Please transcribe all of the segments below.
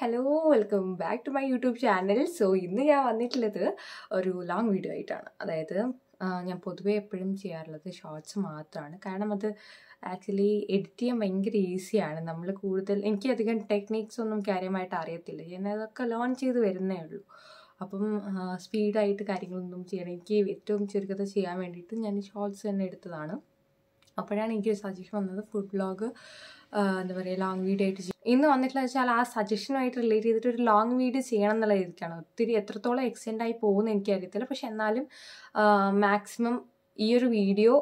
Hello welcome back to my YouTube channel so ഇന്ന് ഞാൻ വന്നിട്ടുള്ളത് ഒരു ലോങ് വീഡിയോ ആയിട്ടാണ് അതായത് ഞാൻ പൊതുവേ എപ്പോഴും ചെയ്യാറുള്ളത് ഷോർട്സ് മാത്രമാണ് കാരണം അത് ആക്ച്വലി എഡിറ്റ് ചെയ്യാൻ ഭയങ്കര ഈസിയാണ് നമ്മൾ കൂടുതൽ എനിക്കധികം ടെക്നിക്സ് ഒന്നും കാര്യമായിട്ട് അറിയത്തില്ല ഞാൻ അതൊക്കെ ലേൺ ചെയ്ത് വരുന്നേ ഉള്ളൂ അപ്പം സ്പീഡായിട്ട് കാര്യങ്ങളൊന്നും ചെയ്യണം എനിക്ക് ഏറ്റവും ചുരുക്കത ചെയ്യാൻ വേണ്ടിയിട്ട് ഞാൻ ഷോർട്സ് തന്നെ എടുത്തതാണ് അപ്പോഴാണ് എനിക്കൊരു സജഷൻ വന്നത് ഫുഡ് ബ്ലോഗ് എന്താ പറയുക ലോങ് വീഡിയോ ആയിട്ട് ചെയ്യും ഇന്ന് വന്നിട്ടുള്ള വെച്ചാൽ ആ സജഷനുമായിട്ട് റിലേറ്റ് ചെയ്തിട്ട് ഒരു ലോങ് വീഡിയോ ചെയ്യണം എന്നുള്ള രീതിക്കാണ് ഒത്തിരി എത്രത്തോളം എക്സ്റ്റെൻഡ് ആയി പോകുമെന്ന് എനിക്കറിയത്തില്ല പക്ഷെ എന്നാലും മാക്സിമം ഈ ഒരു വീഡിയോ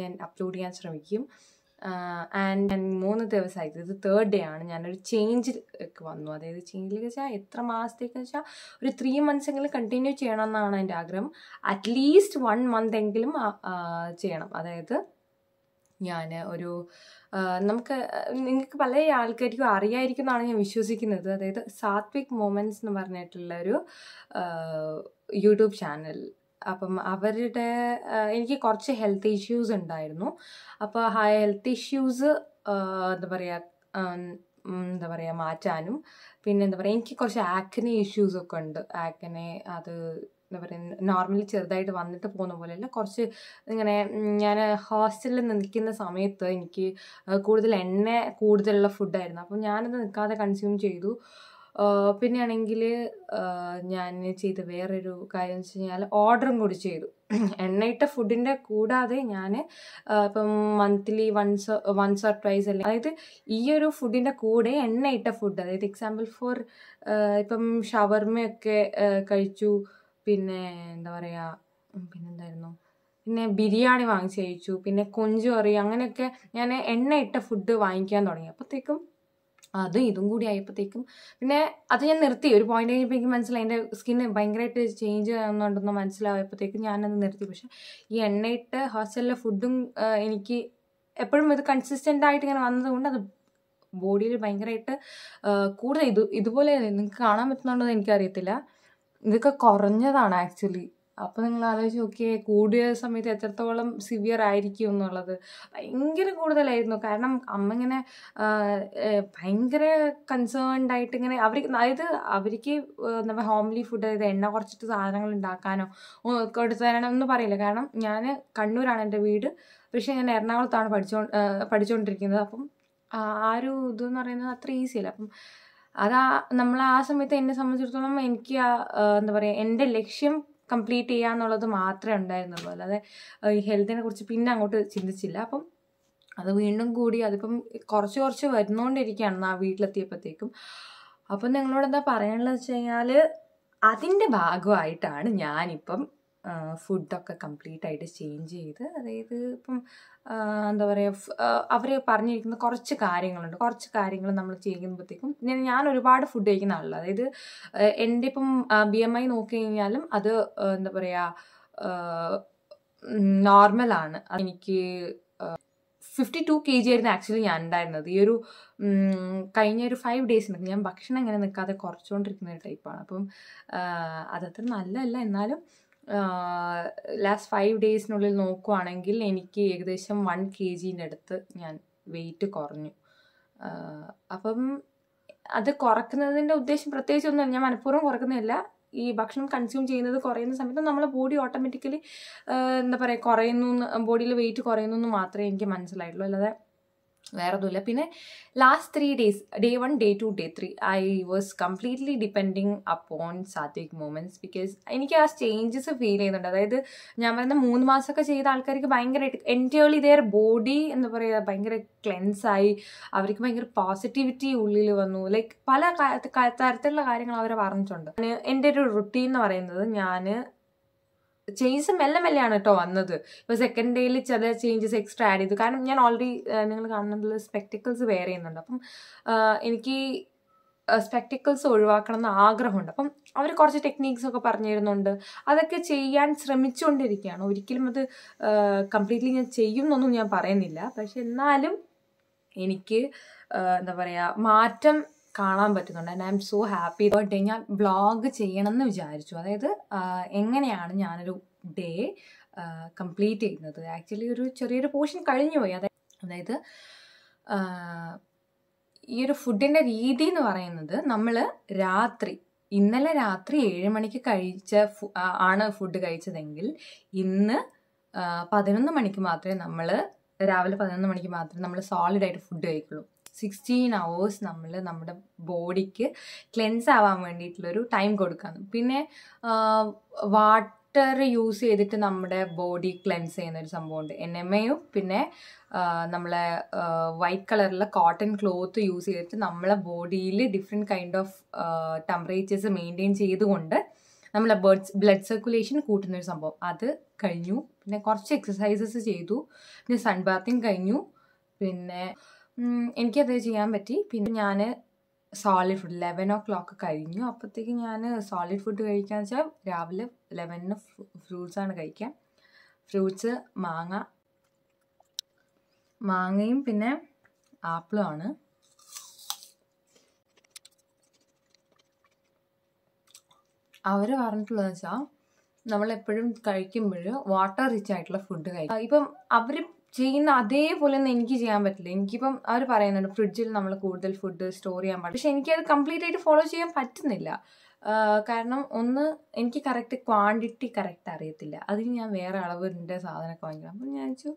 ഞാൻ അപ്ലോഡ് ചെയ്യാൻ ശ്രമിക്കും ആൻഡ് ഞാൻ മൂന്ന് ദിവസമായിട്ട് ഇത് തേർഡ് ഡേ ആണ് ഞാനൊരു ഒക്കെ വന്നു അതായത് ചേഞ്ചിലേക്ക് വെച്ചാൽ എത്ര മാസത്തേക്ക് വെച്ചാൽ ഒരു ത്രീ മന്ത്സ് എങ്കിലും കണ്ടിന്യൂ ചെയ്യണം എന്നാണ് എൻ്റെ ആഗ്രഹം അറ്റ്ലീസ്റ്റ് വൺ മന്ത് എങ്കിലും ചെയ്യണം അതായത് ഞാൻ ഒരു നമുക്ക് നിങ്ങൾക്ക് പല ആൾക്കാർക്കും അറിയായിരിക്കുന്നതാണ് ഞാൻ വിശ്വസിക്കുന്നത് അതായത് സാത്വിക് മൊമെൻറ്റ്സ് എന്ന് പറഞ്ഞിട്ടുള്ള ഒരു യൂട്യൂബ് ചാനൽ അപ്പം അവരുടെ എനിക്ക് കുറച്ച് ഹെൽത്ത് ഇഷ്യൂസ് ഉണ്ടായിരുന്നു അപ്പോൾ ആ ഹെൽത്ത് ഇഷ്യൂസ് എന്താ പറയുക എന്താ പറയുക മാറ്റാനും പിന്നെ എന്താ പറയുക എനിക്ക് കുറച്ച് ആക്നി ഇഷ്യൂസൊക്കെ ഉണ്ട് ആക്നെ അത് എന്താ പറയുക നോർമലി ചെറുതായിട്ട് വന്നിട്ട് പോകുന്ന പോലെയല്ല കുറച്ച് ഇങ്ങനെ ഞാൻ ഹോസ്റ്റലിൽ നിൽക്കുന്ന സമയത്ത് എനിക്ക് കൂടുതൽ എണ്ണ കൂടുതലുള്ള ഫുഡായിരുന്നു അപ്പം ഞാനത് നിൽക്കാതെ കൺസ്യൂം ചെയ്തു പിന്നെയാണെങ്കിൽ ഞാൻ ചെയ്ത വേറൊരു കാര്യം എന്ന് വെച്ച് കഴിഞ്ഞാൽ ഓർഡറും കൂടി ചെയ്തു എണ്ണയിട്ട ഫുഡിൻ്റെ കൂടാതെ ഞാൻ ഇപ്പം monthly once once or twice അല്ലെങ്കിൽ അതായത് ഈ ഒരു ഫുഡിൻ്റെ കൂടെ എണ്ണയിട്ട ഫുഡ് അതായത് എക്സാമ്പിൾ ഫോർ ഇപ്പം ഷവർമയൊക്കെ കഴിച്ചു പിന്നെ എന്താ പറയുക പിന്നെന്തായിരുന്നു പിന്നെ ബിരിയാണി വാങ്ങിച്ച് കഴിച്ചു പിന്നെ കൊഞ്ചു കറി അങ്ങനെയൊക്കെ ഞാൻ എണ്ണയിട്ട ഫുഡ് വാങ്ങിക്കാൻ തുടങ്ങി അപ്പോഴത്തേക്കും അതും ഇതും കൂടി ആയപ്പോഴത്തേക്കും പിന്നെ അത് ഞാൻ നിർത്തി ഒരു പോയിന്റ് കഴിഞ്ഞപ്പോൾ എനിക്ക് മനസ്സിലായി എൻ്റെ സ്കിന്ന് ഭയങ്കരമായിട്ട് ചേഞ്ച് ആകുന്നുണ്ടെന്ന് മനസ്സിലായപ്പോഴത്തേക്കും ഞാനത് നിർത്തി പക്ഷേ ഈ എണ്ണയിട്ട് ഹോസ്റ്റലിലെ ഫുഡും എനിക്ക് എപ്പോഴും ഇത് കൺസിസ്റ്റൻ്റ് ആയിട്ട് ഇങ്ങനെ വന്നതുകൊണ്ട് അത് ബോഡിയിൽ ഭയങ്കരമായിട്ട് കൂടുതൽ ഇത് ഇതുപോലെ നിങ്ങൾക്ക് കാണാൻ പറ്റുന്നുണ്ടോ എന്ന് എനിക്കറിയത്തില്ല ഇതൊക്കെ കുറഞ്ഞതാണ് ആക്ച്വലി അപ്പോൾ നിങ്ങൾ ആലോചിച്ച് നോക്കിയേ കൂടിയ സമയത്ത് എത്രത്തോളം സിവിയർ ആയിരിക്കും എന്നുള്ളത് ഭയങ്കര കൂടുതലായിരുന്നു കാരണം അമ്മ ഇങ്ങനെ ഭയങ്കര കൺസേൺഡ് ആയിട്ട് ഇങ്ങനെ അവർ അതായത് അവർക്ക് നമ്മൾ ഹോംലി ഫുഡ് അതായത് എണ്ണ കുറച്ചിട്ട് സാധനങ്ങൾ ഉണ്ടാക്കാനോ കൊടുത്തു തരണം ഒന്നും പറയില്ല കാരണം ഞാൻ കണ്ണൂരാണ് എൻ്റെ വീട് പക്ഷേ ഞാൻ എറണാകുളത്താണ് പഠിച്ചോ പഠിച്ചുകൊണ്ടിരിക്കുന്നത് അപ്പം ആ ഒരു ഇതെന്ന് പറയുന്നത് അത്ര ഈസിയല്ല അപ്പം അത് ആ നമ്മൾ ആ സമയത്ത് എന്നെ സംബന്ധിച്ചിടത്തോളം എനിക്ക് ആ എന്താ പറയുക എൻ്റെ ലക്ഷ്യം കംപ്ലീറ്റ് ചെയ്യുക എന്നുള്ളത് മാത്രമേ ഉണ്ടായിരുന്നുള്ളൂ അല്ലാതെ ഈ ഹെൽത്തിനെ കുറിച്ച് പിന്നെ അങ്ങോട്ട് ചിന്തിച്ചില്ല അപ്പം അത് വീണ്ടും കൂടി അതിപ്പം കുറച്ച് കുറച്ച് വരുന്നോണ്ടിരിക്കുകയാണ് ആ വീട്ടിലെത്തിയപ്പോഴത്തേക്കും അപ്പം നിങ്ങളോട് എന്താ പറയാനുള്ളത് വെച്ച് കഴിഞ്ഞാൽ അതിൻ്റെ ഭാഗമായിട്ടാണ് ഞാനിപ്പം ഫുഡൊക്കെ കംപ്ലീറ്റ് ആയിട്ട് ചേഞ്ച് ചെയ്ത് അതായത് ഇപ്പം എന്താ പറയുക അവർ പറഞ്ഞിരിക്കുന്ന കുറച്ച് കാര്യങ്ങളുണ്ട് കുറച്ച് കാര്യങ്ങൾ നമ്മൾ ചെയ്യുമ്പോഴത്തേക്കും ഞാൻ ഞാൻ ഒരുപാട് ഫുഡ് കഴിക്കുന്ന ആളല്ല അതായത് എൻ്റെ ഇപ്പം ബി എം ഐ നോക്കി കഴിഞ്ഞാലും അത് എന്താ പറയുക നോർമലാണ് എനിക്ക് ഫിഫ്റ്റി ടു കെ ജി ആയിരുന്നു ആക്ച്വലി ഞാൻ ഉണ്ടായിരുന്നത് ഈ ഒരു കഴിഞ്ഞ ഒരു ഫൈവ് ഡേയ്സിനൊക്കെ ഞാൻ ഭക്ഷണം ഇങ്ങനെ നിൽക്കാതെ കുറച്ചുകൊണ്ടിരിക്കുന്ന ഒരു ടൈപ്പാണ് അപ്പം അതത്ര നല്ലതല്ല എന്നാലും ലാസ്റ്റ് ഫൈവ് ഡേയ്സിനുള്ളിൽ നോക്കുവാണെങ്കിൽ എനിക്ക് ഏകദേശം വൺ കെ ജിൻ്റെ അടുത്ത് ഞാൻ വെയിറ്റ് കുറഞ്ഞു അപ്പം അത് കുറക്കുന്നതിൻ്റെ ഉദ്ദേശം പ്രത്യേകിച്ച് ഒന്നും ഞാൻ മനഃപൂർവ്വം കുറക്കുന്നില്ല ഈ ഭക്ഷണം കൺസ്യൂം ചെയ്യുന്നത് കുറയുന്ന സമയത്ത് നമ്മളെ ബോഡി ഓട്ടോമാറ്റിക്കലി എന്താ പറയുക കുറയുന്നു ബോഡിയിൽ വെയിറ്റ് കുറയുന്നു എന്ന് മാത്രമേ എനിക്ക് മനസ്സിലായിട്ടുള്ളൂ അല്ലാതെ വേറെ ഒന്നുമില്ല പിന്നെ last three days day one day two day three I was completely depending upon sattvic moments because എനിക്ക് ആ ചേഞ്ചസ് ഫീൽ ചെയ്യുന്നുണ്ട് അതായത് ഞാൻ പറയുന്ന മൂന്ന് മാസമൊക്കെ ചെയ്ത ആൾക്കാർക്ക് ഭയങ്കരമായിട്ട് എൻറ്റേർലി ഇതേർ ബോഡി എന്ന് പറയുക ഭയങ്കര ക്ലെൻസായി അവർക്ക് ഭയങ്കര പോസിറ്റിവിറ്റി ഉള്ളിൽ വന്നു ലൈക്ക് പല തരത്തിലുള്ള കാര്യങ്ങൾ അവരെ പറഞ്ഞിട്ടുണ്ട് എൻ്റെ ഒരു റുട്ടീൻ എന്ന് പറയുന്നത് ഞാൻ ചേഞ്ചസ് മെല്ലെ മെല്ലെയാണ് കേട്ടോ വന്നത് ഇപ്പോൾ സെക്കൻഡ് ഡേയിൽ ചില ചേഞ്ചസ് എക്സ്ട്രാ ആഡ് ചെയ്തു കാരണം ഞാൻ ഓൾറെഡി നിങ്ങൾ കാണുന്നതിൽ സ്പെക്ടിക്കിൾസ് വെയർ ചെയ്യുന്നുണ്ട് അപ്പം എനിക്ക് സ്പെക്ടിക്കിൾസ് ഒഴിവാക്കണം എന്ന് ആഗ്രഹമുണ്ട് അപ്പം അവർ കുറച്ച് ടെക്നീക്സ് ഒക്കെ പറഞ്ഞു തരുന്നുണ്ട് അതൊക്കെ ചെയ്യാൻ ശ്രമിച്ചുകൊണ്ടിരിക്കുകയാണ് ഒരിക്കലും അത് കംപ്ലീറ്റ്ലി ഞാൻ ചെയ്യും എന്നൊന്നും ഞാൻ പറയുന്നില്ല പക്ഷെ എന്നാലും എനിക്ക് എന്താ പറയുക മാറ്റം കാണാൻ പറ്റുന്നുണ്ട് and I'm so happy birthday ഞാൻ വ്ളോഗ് ചെയ്യണമെന്ന് വിചാരിച്ചു അതായത് എങ്ങനെയാണ് ഞാനൊരു ഡേ കംപ്ലീറ്റ് ചെയ്യുന്നത് ആക്ച്വലി ഒരു ചെറിയൊരു പോർഷൻ കഴിഞ്ഞു പോയി അതായത് അതായത് ഈ ഒരു ഫുഡിൻ്റെ രീതി എന്ന് പറയുന്നത് നമ്മൾ രാത്രി ഇന്നലെ രാത്രി ഏഴ് മണിക്ക് കഴിച്ച ആണ് ഫുഡ് കഴിച്ചതെങ്കിൽ ഇന്ന് പതിനൊന്ന് മണിക്ക് മാത്രമേ നമ്മൾ രാവിലെ പതിനൊന്ന് മണിക്ക് മാത്രമേ നമ്മൾ സോളിഡായിട്ട് ഫുഡ് കഴിക്കുള്ളൂ സിക്സ്റ്റീൻ അവേഴ്സ് നമ്മൾ നമ്മുടെ ബോഡിക്ക് ക്ലെൻസ് ആവാൻ വേണ്ടിയിട്ടുള്ളൊരു ടൈം കൊടുക്കാന്ന് പിന്നെ വാട്ടർ യൂസ് ചെയ്തിട്ട് നമ്മുടെ ബോഡി ക്ലെൻസ് ചെയ്യുന്ന ഒരു സംഭവമുണ്ട് എൻ എം എയും പിന്നെ നമ്മളെ വൈറ്റ് കളറിലെ കോട്ടൺ ക്ലോത്ത് യൂസ് ചെയ്തിട്ട് നമ്മളെ ബോഡിയിൽ different kind of temperatures maintain ചെയ്തുകൊണ്ട് നമ്മളെ ബ്ലഡ് ബ്ലഡ് സർക്കുലേഷൻ കൂട്ടുന്ന ഒരു സംഭവം അത് കഴിഞ്ഞു പിന്നെ കുറച്ച് എക്സസൈസസ് ചെയ്തു പിന്നെ സൺബാത്തിങ് കഴിഞ്ഞു പിന്നെ എനിക്കത് ചെയ്യാൻ പറ്റി പിന്നെ ഞാൻ solid food eleven o'clock കഴിഞ്ഞു അപ്പോഴത്തേക്ക് ഞാൻ സോളിഡ് ഫുഡ് കഴിക്കാന്ന് വെച്ചാൽ രാവിലെ ലെവനിന് ഫ്രൂട്ട്സാണ് കഴിക്കുക ഫ്രൂട്ട്സ് മാങ്ങ മാങ്ങയും പിന്നെ ആപ്പിളുമാണ് അവർ പറഞ്ഞിട്ടുള്ളതെന്ന് വെച്ചാൽ നമ്മളെപ്പോഴും കഴിക്കുമ്പോൾ വാട്ടർ റിച്ച് ആയിട്ടുള്ള ഫുഡ് കഴിക്കും ഇപ്പം അവർ ചെയ്യുന്ന അതേപോലെ ഒന്നും എനിക്ക് ചെയ്യാൻ പറ്റില്ല എനിക്കിപ്പം അവർ പറയുന്നുണ്ട് ഫ്രിഡ്ജിൽ നമ്മൾ കൂടുതൽ ഫുഡ് സ്റ്റോർ ചെയ്യാൻ പാടില്ല പക്ഷെ എനിക്കത് കംപ്ലീറ്റ് ആയിട്ട് ഫോളോ ചെയ്യാൻ പറ്റുന്നില്ല കാരണം ഒന്ന് എനിക്ക് കറക്റ്റ് ക്വാണ്ടിറ്റി കറക്റ്റ് അറിയത്തില്ല അതിന് ഞാൻ വേറെ അളവിൻ്റെ സാധനമൊക്കെ വാങ്ങിക്കണം അപ്പം ഞാൻ വെച്ചു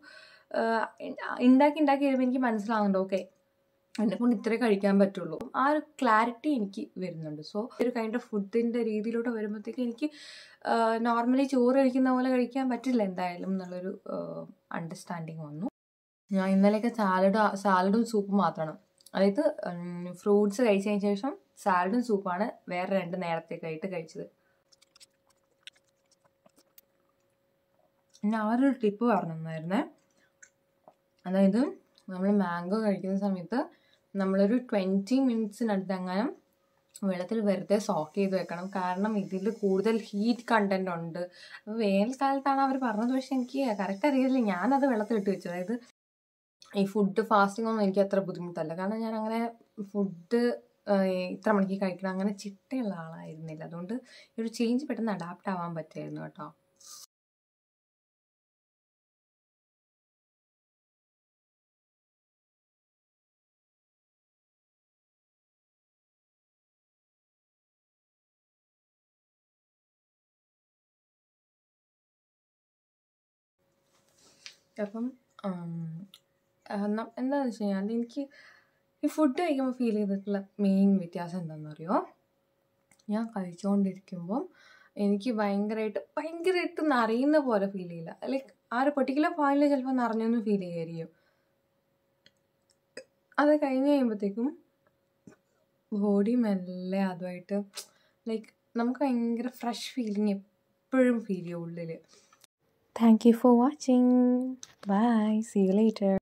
ഉണ്ടാക്കി ഉണ്ടാക്കി വരുമ്പോൾ എനിക്ക് മനസ്സിലാവുന്നുണ്ട് ഓക്കെ എന്നെ കൊണ്ട് ഇത്രേ കഴിക്കാൻ പറ്റുള്ളൂ ആ ഒരു ക്ലാരിറ്റി എനിക്ക് വരുന്നുണ്ട് സോ ഒരു കൈൻഡ് ഓഫ് ഫുഡിൻ്റെ രീതിയിലോട്ട് വരുമ്പോഴത്തേക്ക് എനിക്ക് നോർമലി ചോറ് കഴിക്കുന്ന പോലെ കഴിക്കാൻ പറ്റില്ല എന്തായാലും എന്നുള്ളൊരു അണ്ടർസ്റ്റാൻഡിങ് വന്നു ഞാൻ ഇന്നലെയൊക്കെ സാലഡ് സാലഡും സൂപ്പും മാത്രമാണ് അതായത് ഫ്രൂട്ട്സ് കഴിച്ചതിന് ശേഷം സാലഡും സൂപ്പാണ് വേറെ രണ്ട് നേരത്തേക്കായിട്ട് കഴിച്ചത് ഞാൻ ആ ഒരു ടിപ്പ് പറഞ്ഞിരുന്നേ അതായത് നമ്മൾ മാംഗോ കഴിക്കുന്ന സമയത്ത് നമ്മളൊരു ട്വൻറ്റി മിനിറ്റ്സിനടുത്തെങ്ങാനും വെള്ളത്തിൽ വെറുതെ സോക്ക് ചെയ്ത് വെക്കണം കാരണം ഇതിൽ കൂടുതൽ ഹീറ്റ് കണ്ടൻ്റ് ഉണ്ട് അപ്പോൾ വേനൽക്കാലത്താണ് അവർ പറഞ്ഞത് പക്ഷേ എനിക്ക് കറക്റ്റ് അറിയില്ല ഞാനത് വെള്ളത്തിൽ ഇട്ട് വെച്ചു അതായത് ഈ ഫുഡ് ഫാസ്റ്റിംഗ് ഒന്നും എനിക്ക് അത്ര ബുദ്ധിമുട്ടല്ല കാരണം ഞാൻ അങ്ങനെ ഫുഡ് ഇത്ര മണിക്ക് കഴിക്കണം അങ്ങനെ ചിട്ടയുള്ള ആളായിരുന്നില്ല അതുകൊണ്ട് ഒരു ചേഞ്ച് പെട്ടെന്ന് അഡാപ്റ്റ് ആവാൻ പറ്റുമായിരുന്നു കേട്ടോ അപ്പം എന്താണെന്ന് വെച്ച് കഴിഞ്ഞാൽ എനിക്ക് ഈ ഫുഡ് കഴിക്കുമ്പോൾ ഫീൽ ചെയ്തിട്ടുള്ള മെയിൻ വ്യത്യാസം എന്താണെന്ന് അറിയോ ഞാൻ കഴിച്ചുകൊണ്ടിരിക്കുമ്പം എനിക്ക് ഭയങ്കരമായിട്ട് ഭയങ്കരമായിട്ട് നിറയുന്ന പോലെ ഫീൽ ചെയ്യില്ല ലൈക്ക് ആ ഒരു പെർട്ടിക്കുലർ പോയിന്റിൽ ചിലപ്പോൾ നിറഞ്ഞൊന്ന് ഫീൽ ചെയ്യുമായിരിക്കും അത് കഴിഞ്ഞ് കഴിയുമ്പോഴത്തേക്കും ബോഡി മെല്ലെ അതുമായിട്ട് ലൈക്ക് നമുക്ക് ഭയങ്കര ഫ്രഷ് ഫീലിംഗ് എപ്പോഴും ഫീൽ ചെയ്യും ഉള്ളിൽ Thank you for watching. Bye. See you later.